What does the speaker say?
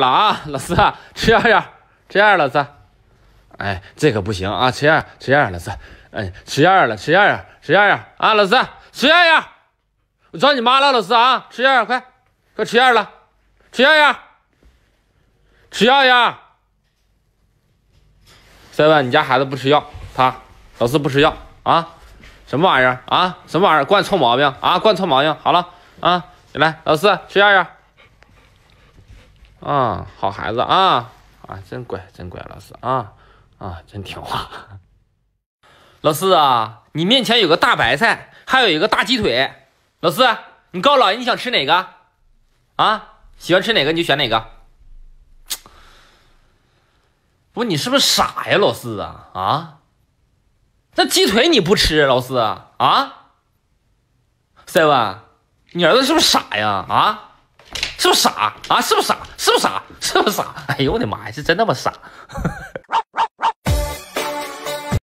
了啊，老四吃药药吃药药，老四，哎，这可不行啊，吃药吃药老四，哎，吃药了吃药药吃药药啊，老四吃药药，我找你妈了，老四啊，吃药药快快吃药了，吃药药吃药药再问你家孩子不吃药，他老四不吃药啊，什么玩意儿啊，什么玩意儿惯臭毛病啊，惯臭毛病，好了啊，来老四吃药药。啊，好孩子啊，啊，真乖，真乖，老四啊，啊，真听话。老四啊，你面前有个大白菜，还有一个大鸡腿，老四，你告诉姥爷你想吃哪个啊？喜欢吃哪个你就选哪个。不，你是不是傻呀，老四啊？啊，那鸡腿你不吃，老四啊？e 文，你儿子是不是傻呀？啊？是不是傻啊？是不是傻？是不是傻？是不是傻？哎呦我的妈呀！是真那么傻。